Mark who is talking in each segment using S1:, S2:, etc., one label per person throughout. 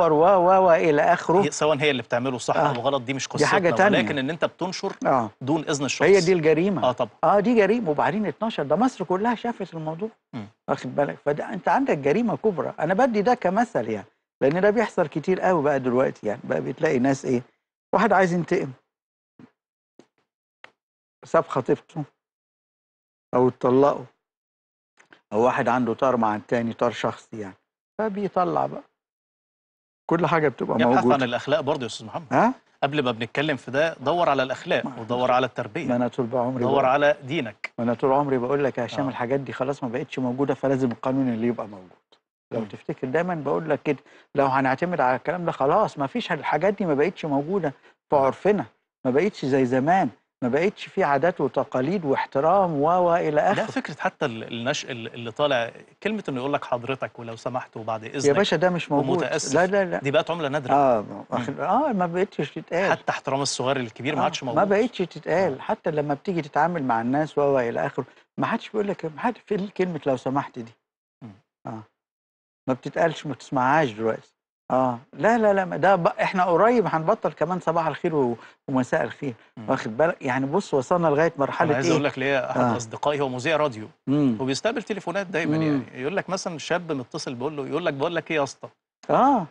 S1: و و و الى اخره سواء هي اللي بتعمله صح آه. او آه. غلط دي مش قصتنا دي حاجه تانية. ولكن ان انت بتنشر
S2: آه. دون اذن الشخص هي دي الجريمه اه طبعا اه دي جريمه وبعدين 12 ده مصر كلها شافت الموضوع واخد بالك فده انت عندك جريمه كبرى انا بدي ده كمثل يعني لان ده بيحصل كتير قوي بقى دلوقتي يعني بقى بتلاقي ناس ايه واحد عايز ينتقم ساب خطيبته او اتطلقوا او واحد عنده طار مع التاني طار شخصي يعني فبيطلع بقى كل حاجه بتبقى يعني موجوده بحث عن
S1: الاخلاق برضه يا استاذ محمد ها قبل ما بنتكلم في ده دور على الاخلاق ودور على التربيه
S2: ما انا طول عمري دور بقى.
S1: على دينك
S2: ما انا طول عمري بقول لك يا هشام آه. الحاجات دي خلاص ما بقتش موجوده فلازم القانون اللي يبقى موجود لو م. تفتكر دايما بقول لك كده لو هنعتمد على الكلام ده خلاص ما فيش الحاجات دي ما بقتش موجوده في عرفنا ما بقتش زي زمان ما بقتش في عادات وتقاليد واحترام و الى اخره ده
S1: فكره حتى النشء اللي طالع كلمه انه يقول لك حضرتك ولو سمحت وبعد اذنك يا باشا ده مش موجود لا لا لا دي بقت عمله نادره اه
S2: اه ما بقتش تتقال حتى
S1: احترام الصغير للكبير آه ما عادش موجود ما بقتش
S2: تتقال آه. حتى لما بتيجي تتعامل مع الناس و الى اخره ما حدش بيقول لك ما حد في كلمه لو سمحت دي اه ما بتتقالش ما تسمعهاش دلوقتي آه لا لا لا ده إحنا قريب هنبطل كمان صباح الخير ومساء الخير واخد بالك يعني بص وصلنا لغاية مرحلة أنا عايز إيه؟ أقول لك ليه أحد آه.
S1: أصدقائي هو مذيع راديو مم. وبيستقبل تليفونات دايما مم. يعني يقول لك مثلا شاب متصل بيقول له يقول لك بقول لك إيه يا اسطى آه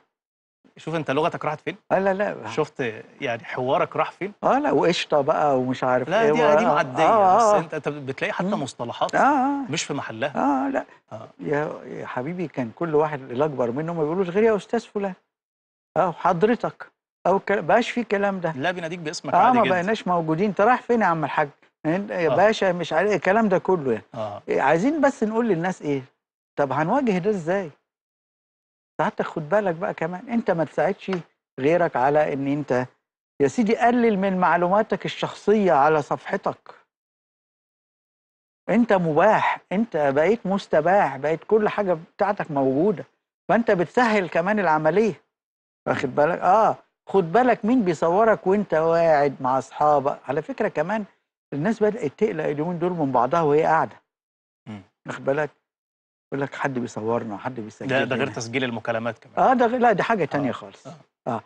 S1: شوف انت لغتك راحت فين؟ اه لا لا شفت يعني حوارك راح فين؟
S2: اه لا وقشطه بقى ومش عارف لا ايه لا دي دي معديه آه بس آه. انت
S1: انت بتلاقي حتى مصطلحات آه،, آه
S2: مش في محلها اه لا آه. يا حبيبي كان كل واحد الاكبر منه ما بيقولوش غير يا استاذ فلان اه حضرتك او بقاش في الكلام ده
S1: لا بيناديك باسمك اه عادي ما بقيناش
S2: موجودين انت رايح فين يا عم الحاج؟ يا آه. باشا مش عارف الكلام ده كله يعني آه. إيه، عايزين بس نقول للناس ايه؟ طب هنواجه ده ازاي؟ ساعات خد بالك بقى كمان انت ما تساعدش غيرك على ان انت يا سيدي قلل من معلوماتك الشخصيه على صفحتك انت مباح انت بقيت مستباح بقيت كل حاجه بتاعتك موجوده فانت بتسهل كمان العمليه واخد بالك اه خد بالك مين بيصورك وانت قاعد مع اصحابك على فكره كمان الناس بدات تقلق اليومين دول من بعضها وهي قاعده واخد بالك يقول لك حد بيصورنا حد بيسجلنا ده, ده غير
S1: تسجيل المكالمات
S2: كمان اه ده لا دي حاجه آه، تانية آه. خالص آه. اه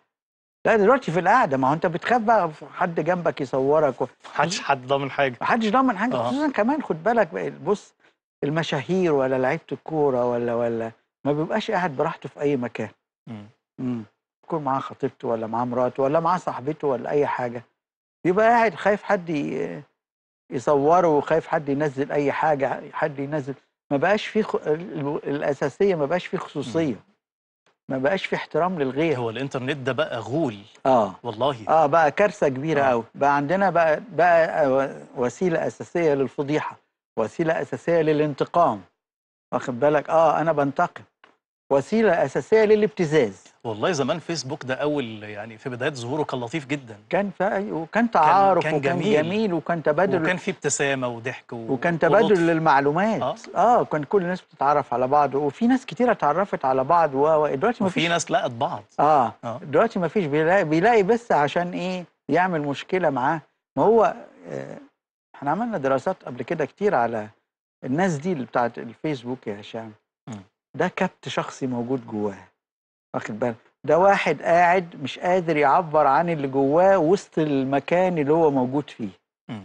S2: لا دلوقتي في القعده ما هو انت بتخاف بقى حد جنبك يصورك و... محدش حد ضامن حاجه محدش ضامن حاجه آه. خصوصا كمان خد بالك بص المشاهير ولا لعيبه الكوره ولا ولا ما بيبقاش قاعد براحته في اي مكان امم امم يكون معاه خطيبته ولا معاه مراته ولا معاه صاحبته ولا اي حاجه بيبقى قاعد خايف حد يصوره وخايف حد ينزل اي حاجه حد ينزل ما بقاش في خ... الاساسيه ما بقاش في خصوصيه ما بقاش في احترام للغير هو الانترنت ده بقى غول اه والله اه بقى كارثه كبيره قوي آه. بقى عندنا بقى بقى وسيله اساسيه للفضيحه وسيله اساسيه للانتقام واخد بالك اه انا بنتقم وسيله اساسيه للابتزاز والله
S1: زمان فيسبوك ده اول يعني في بدايه ظهوره كان لطيف جدا
S2: كان في وكان تعارف كان, كان وكان جميل, جميل وكان تبادل وكان
S1: في ابتسامه وضحك و... وكان تبادل
S2: للمعلومات اه, آه كان كل الناس بتتعرف على بعض وفي ناس كتيره اتعرفت على بعض و دلوقتي وفي
S1: ناس لقت بعض
S2: اه, آه. دلوقتي ما فيش بيلاقي... بيلاقي بس عشان ايه يعمل مشكله معاه ما هو آه، احنا عملنا دراسات قبل كده كتير على الناس دي اللي بتاعت الفيسبوك يا هشام ده كبت شخصي موجود جواه واخد بالك ده واحد قاعد مش قادر يعبر عن اللي جواه وسط المكان اللي هو موجود فيه م.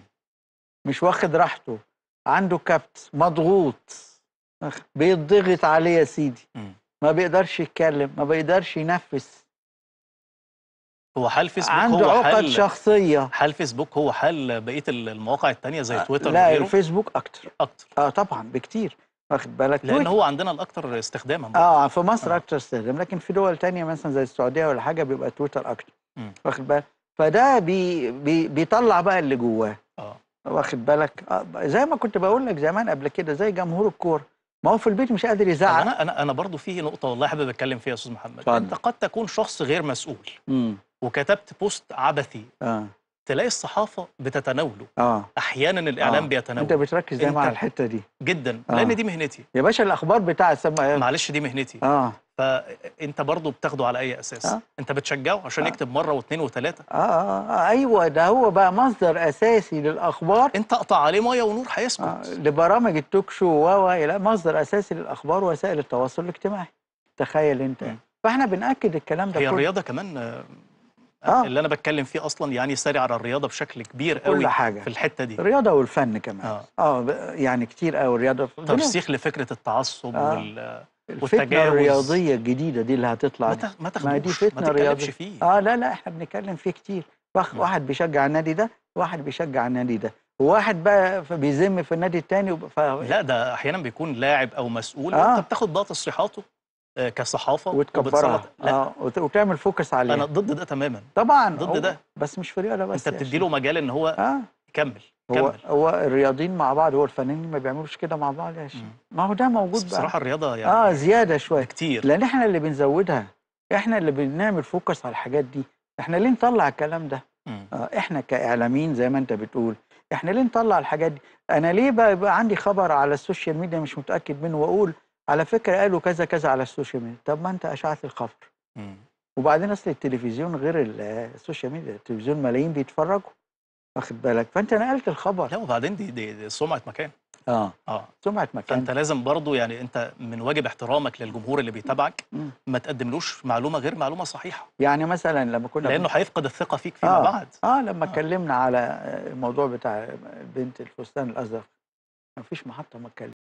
S2: مش واخد راحته عنده كبت مضغوط بيتضغط عليه يا سيدي م. ما بيقدرش يتكلم ما بيقدرش ينفس
S1: هو حل فيسبوك عنده هو عقد حل
S2: شخصيه حل فيسبوك هو
S1: حل بقيه المواقع التانية زي آه، تويتر لا وغيره
S2: الفيسبوك اكتر اكتر اه طبعا بكتير واخد بالك لان هو
S1: عندنا الاكثر استخداما اه في
S2: مصر آه. اكثر استخدام لكن في دول تانية مثلا زي السعوديه ولا حاجه بيبقى تويتر اكثر واخد بالك فده بي بي بيطلع بقى اللي جواه اه واخد بالك آه زي ما كنت بقول لك زمان قبل كده زي جمهور الكوره ما هو في البيت مش قادر يزعق انا
S1: انا انا برضه في نقطه والله حابب اتكلم فيها يا استاذ محمد فعلا. انت قد تكون شخص غير مسؤول م. وكتبت بوست عبثي آه. تلاقي الصحافه بتتناوله آه. احيانا آه. الاعلام آه. بيتناوله انت بتركز دايما على الحته
S2: دي جدا آه. لان دي مهنتي يا باشا الاخبار بتاع سما معلش
S1: دي مهنتي اه فانت برضه بتاخده على اي اساس آه. انت بتشجعه عشان آه. يكتب مره واثنين وثلاثه
S2: آه, آه, اه ايوه ده هو بقى مصدر اساسي للاخبار انت اقطع عليه ميه ونور آه، هيسكت آه. لبرامج التوك شو و الى مصدر اساسي للاخبار ووسائل التواصل الاجتماعي تخيل انت م. فاحنا بناكد الكلام ده هي الرياضه كمان
S1: آه. اللي انا بتكلم فيه اصلا يعني ساري على الرياضه بشكل كبير قوي كل حاجة.
S2: في الحته دي الرياضه والفن كمان اه, آه يعني كتير قوي الرياضه ترسيخ
S1: لفكره التعصب آه. وال الفتنه الرياضيه
S2: الجديده دي اللي هتطلع ما, ما تاخدوش ما دي فتنه رياضيه فيه اه لا لا احنا بنتكلم فيه كتير آه. واحد بيشجع النادي ده واحد بيشجع النادي ده وواحد بقى بيذم في النادي التاني وب... ف...
S1: لا ده احيانا بيكون لاعب او مسؤول آه. انت بتاخد بقى تصريحاته آه، كصحافه وتكبرها اه
S2: وتعمل فوكس عليه انا ضد ده تماما طبعا ضد ده بس مش فريقه بس انت يعني. بتدي له
S1: مجال ان هو آه.
S2: يكمل هو كمل. هو الرياضيين مع بعض هو الفنانين ما بيعملوش كده مع بعض يا شيخ ما هو ده موجود بقى بصراحه الرياضه يعني اه زياده شويه كتير لان احنا اللي بنزودها احنا اللي بنعمل فوكس على الحاجات دي احنا ليه نطلع الكلام ده آه احنا كاعلاميين زي ما انت بتقول احنا ليه نطلع الحاجات دي انا ليه بقى, بقى عندي خبر على السوشيال ميديا مش متاكد منه واقول على فكره قالوا كذا كذا على السوشيال ميديا طب ما انت اشعت الخبر مم. وبعدين اصل التلفزيون غير السوشيال ميديا التلفزيون ملايين بيتفرجوا واخد بالك فانت نقلت الخبر لا
S1: وبعدين دي, دي, دي سمعه مكان اه اه
S2: سمعه مكان فانت لازم
S1: برضه يعني انت من واجب احترامك للجمهور اللي بيتابعك ما تقدملوش معلومه غير معلومه
S2: صحيحه يعني مثلا لما كنا لانه هيفقد الثقه فيك فيما آه. بعد اه لما آه. اتكلمنا آه. على الموضوع بتاع بنت الفستان الازرق ما فيش محطه ما اتكلمنا